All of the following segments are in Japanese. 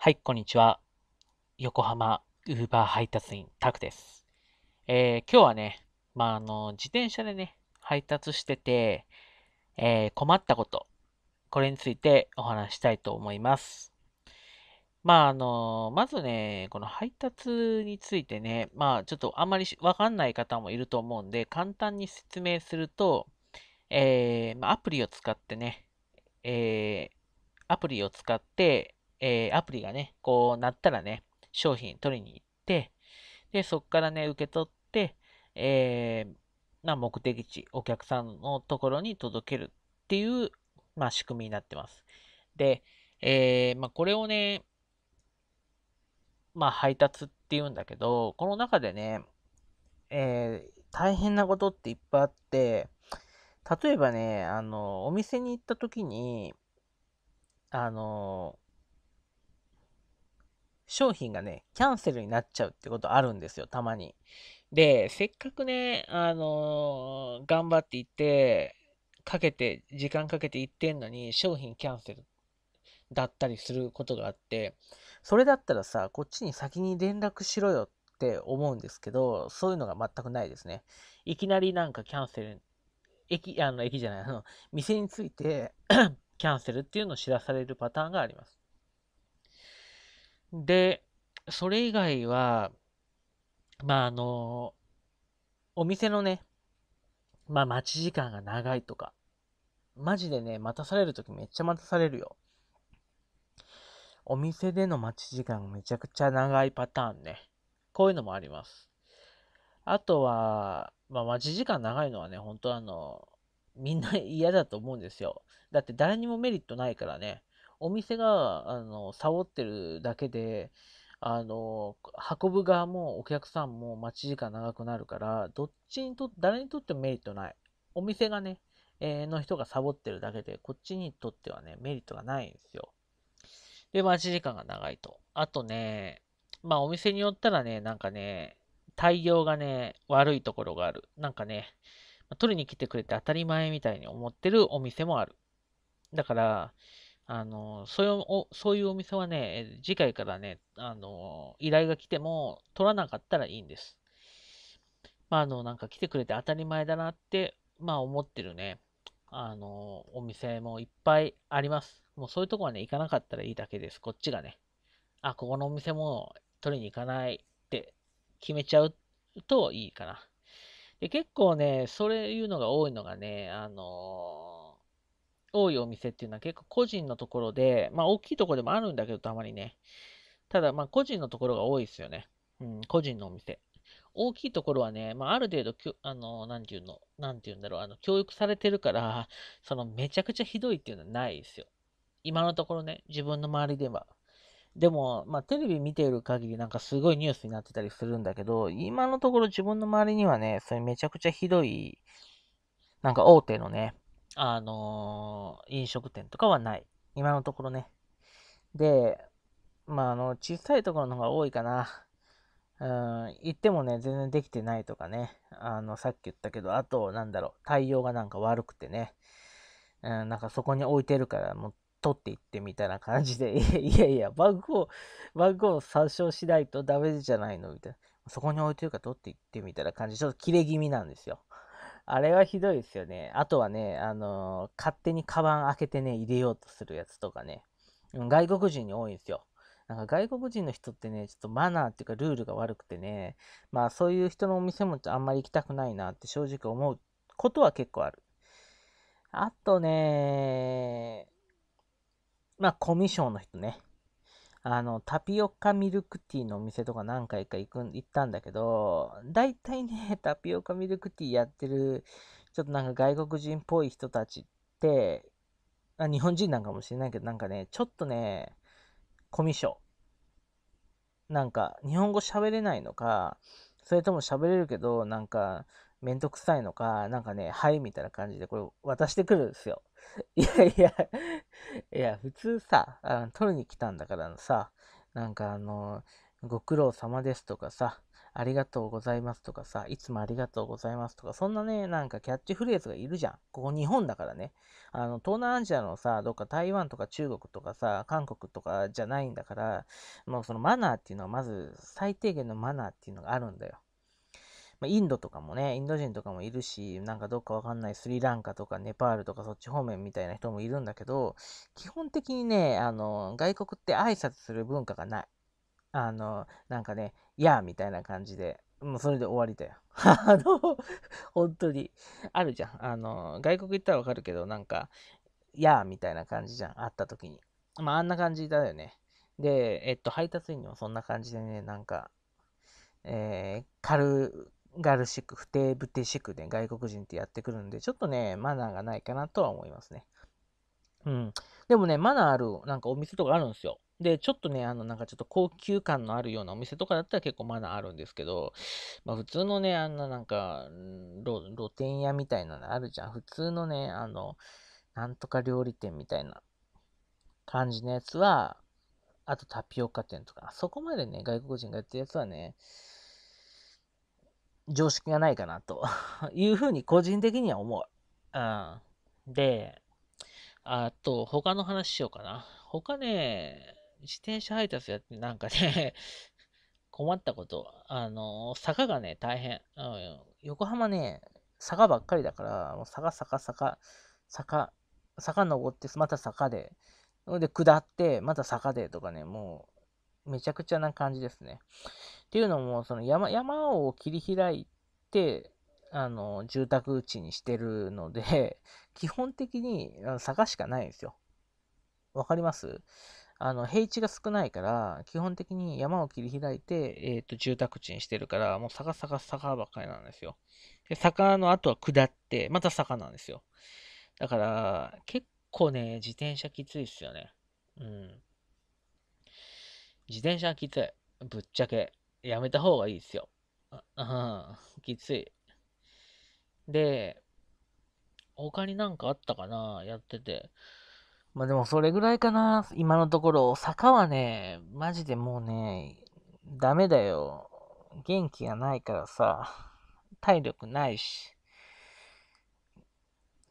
はい、こんにちは。横浜ウーバー配達員タクです。えー、今日はね、まあ、あの、自転車でね、配達してて、えー、困ったこと、これについてお話したいと思います。まあ、あの、まずね、この配達についてね、まあ、ちょっとあんまりわかんない方もいると思うんで、簡単に説明すると、えー、まアプリを使ってね、えー、アプリを使って、えー、アプリがね、こうなったらね、商品取りに行って、で、そこからね、受け取って、えー、まあ、目的地、お客さんのところに届けるっていう、まあ、仕組みになってます。で、えー、まあ、これをね、まあ、配達っていうんだけど、この中でね、えー、大変なことっていっぱいあって、例えばね、あの、お店に行った時に、あの、商品がね、キャンセルになっちゃうってことあるんですよ、たまに。で、せっかくね、あのー、頑張っていって、かけて、時間かけていってんのに、商品キャンセルだったりすることがあって、それだったらさ、こっちに先に連絡しろよって思うんですけど、そういうのが全くないですね。いきなりなんかキャンセル、駅、あの、駅じゃない、あの、店についてキャンセルっていうのを知らされるパターンがあります。で、それ以外は、まあ、あの、お店のね、まあ、待ち時間が長いとか、マジでね、待たされるときめっちゃ待たされるよ。お店での待ち時間がめちゃくちゃ長いパターンね。こういうのもあります。あとは、まあ、待ち時間長いのはね、本当あの、みんな嫌だと思うんですよ。だって誰にもメリットないからね。お店が、あの、サボってるだけで、あの、運ぶ側もお客さんも待ち時間長くなるから、どっちにと、誰にとってもメリットない。お店がね、えー、の人がサボってるだけで、こっちにとってはね、メリットがないんですよ。で、待ち時間が長いと。あとね、まあお店によったらね、なんかね、対応がね、悪いところがある。なんかね、取りに来てくれて当たり前みたいに思ってるお店もある。だから、あの、そういうお、そういうお店はね、次回からね、あの、依頼が来ても取らなかったらいいんです。まあ、あの、なんか来てくれて当たり前だなって、まあ思ってるね、あの、お店もいっぱいあります。もうそういうとこはね、行かなかったらいいだけです。こっちがね。あ、ここのお店も取りに行かないって決めちゃうといいかな。で結構ね、そういうのが多いのがね、あのー多いお店っていうのは結構個人のところで、まあ大きいところでもあるんだけどたまにね。ただまあ個人のところが多いですよね。うん、個人のお店。大きいところはね、まあ、ある程度あの、なんていうの、なんて言うんだろう、あの、教育されてるから、その、めちゃくちゃひどいっていうのはないですよ。今のところね、自分の周りでは。でも、まあ、テレビ見ている限りなんかすごいニュースになってたりするんだけど、今のところ自分の周りにはね、それめちゃくちゃひどい、なんか大手のね、あのー、飲食店とかはない。今のところね。で、まあ、あの、小さいところの方が多いかな。うん、行ってもね、全然できてないとかね。あの、さっき言ったけど、あと、なんだろう、対応がなんか悪くてね。うん、なんかそこに置いてるから、もう、取っていってみたいな感じで、いやいや、バッグを、バッグを殺傷しないとダメじゃないのみたいな。そこに置いてるから取っていってみたいな感じで、ちょっと切れ気味なんですよ。あれはひどいですよね。あとはね、あの勝手にカバン開けてね、入れようとするやつとかね。外国人に多いんですよ。なんか外国人の人ってね、ちょっとマナーっていうかルールが悪くてね、まあそういう人のお店もあんまり行きたくないなって正直思うことは結構ある。あとね、まあコミュ障の人ね。あの、タピオカミルクティーのお店とか何回か行く行ったんだけど、大体ね、タピオカミルクティーやってる、ちょっとなんか外国人っぽい人たちって、あ日本人なんかもしれないけど、なんかね、ちょっとね、コミュ障。なんか、日本語喋れないのか、それとも喋れるけど、なんか、めんどくさいのか、なんかね、はいみたいな感じでこれ渡してくるんですよ。いやいやいや、普通さ、あの取りに来たんだからさ、なんかあの、ご苦労様ですとかさ、ありがとうございますとかさ、いつもありがとうございますとか、そんなね、なんかキャッチフレーズがいるじゃん。ここ日本だからね。あの、東南アジアのさ、どっか台湾とか中国とかさ、韓国とかじゃないんだから、もうそのマナーっていうのはまず最低限のマナーっていうのがあるんだよ。まインドとかもね、インド人とかもいるし、なんかどっかわかんないスリランカとかネパールとかそっち方面みたいな人もいるんだけど、基本的にね、あの、外国って挨拶する文化がない。あの、なんかね、やーみたいな感じで、もうそれで終わりだよ。あの、本当に。あるじゃん。あの、外国行ったらわかるけど、なんか、やーみたいな感じじゃん。会った時に。まあ、あんな感じだよね。で、えっと、配達員にもそんな感じでね、なんか、えー、軽ガルシック、不定不定シックで外国人ってやってくるんで、ちょっとね、マナーがないかなとは思いますね。うん。でもね、マナーある、なんかお店とかあるんですよ。で、ちょっとね、あの、なんかちょっと高級感のあるようなお店とかだったら結構マナーあるんですけど、まあ普通のね、あんななんか、露店屋みたいなのあるじゃん。普通のね、あの、なんとか料理店みたいな感じのやつは、あとタピオカ店とか、そこまでね、外国人がやってるやつはね、常識がないかなと いうふうに個人的には思う。うん、で、あと、他の話しようかな。他ね、自転車配達やって、なんかね 困ったこと。あの、坂がね、大変。うん、横浜ね、坂ばっかりだから、もう坂、坂、坂、坂、坂登って、また坂で、で、下って、また坂でとかね、もう、めちゃくちゃな感じですね。っていうのも、その山、山を切り開いて、あの、住宅地にしてるので、基本的に坂しかないんですよ。わかりますあの、平地が少ないから、基本的に山を切り開いて、えっ、ー、と、住宅地にしてるから、もう坂坂坂ばっかりなんですよ。で、坂の後は下って、また坂なんですよ。だから、結構ね、自転車きついっすよね。うん。自転車きつい。ぶっちゃけ。やめた方がいいですよ。うん、きつい。で、他になんかあったかなやってて。まあでもそれぐらいかな今のところ。坂はね、マジでもうね、ダメだよ。元気がないからさ、体力ないし、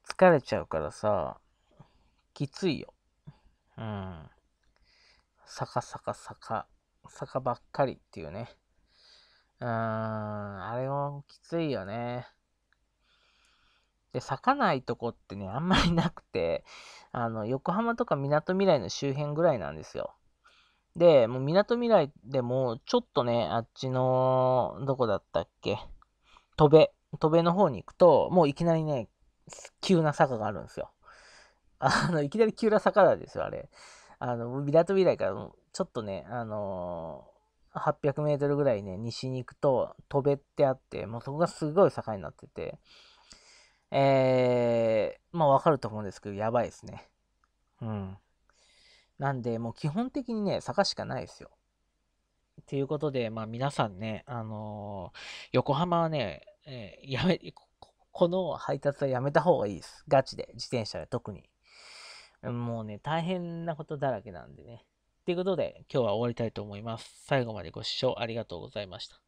疲れちゃうからさ、きついよ。うん。坂坂坂、坂ばっかりっていうね。うーん、あれもきついよね。で、咲かないとこってね、あんまりなくて、あの、横浜とか港未来の周辺ぐらいなんですよ。で、もう港未来でも、ちょっとね、あっちの、どこだったっけ、戸辺、戸辺の方に行くと、もういきなりね、急な坂があるんですよ。あの、いきなり急な坂なんですよ、あれ。あの、港未来から、ちょっとね、あのー800メートルぐらいね、西に行くと、戸べってあって、もうそこがすごい坂になってて、えー、まあわかると思うんですけど、やばいですね。うん。なんで、もう基本的にね、坂しかないですよ。ということで、まあ皆さんね、あのー、横浜はね、えー、やめ、この配達はやめた方がいいです。ガチで、自転車で特に。もうね、大変なことだらけなんでね。ということで、今日は終わりたいと思います。最後までご視聴ありがとうございました。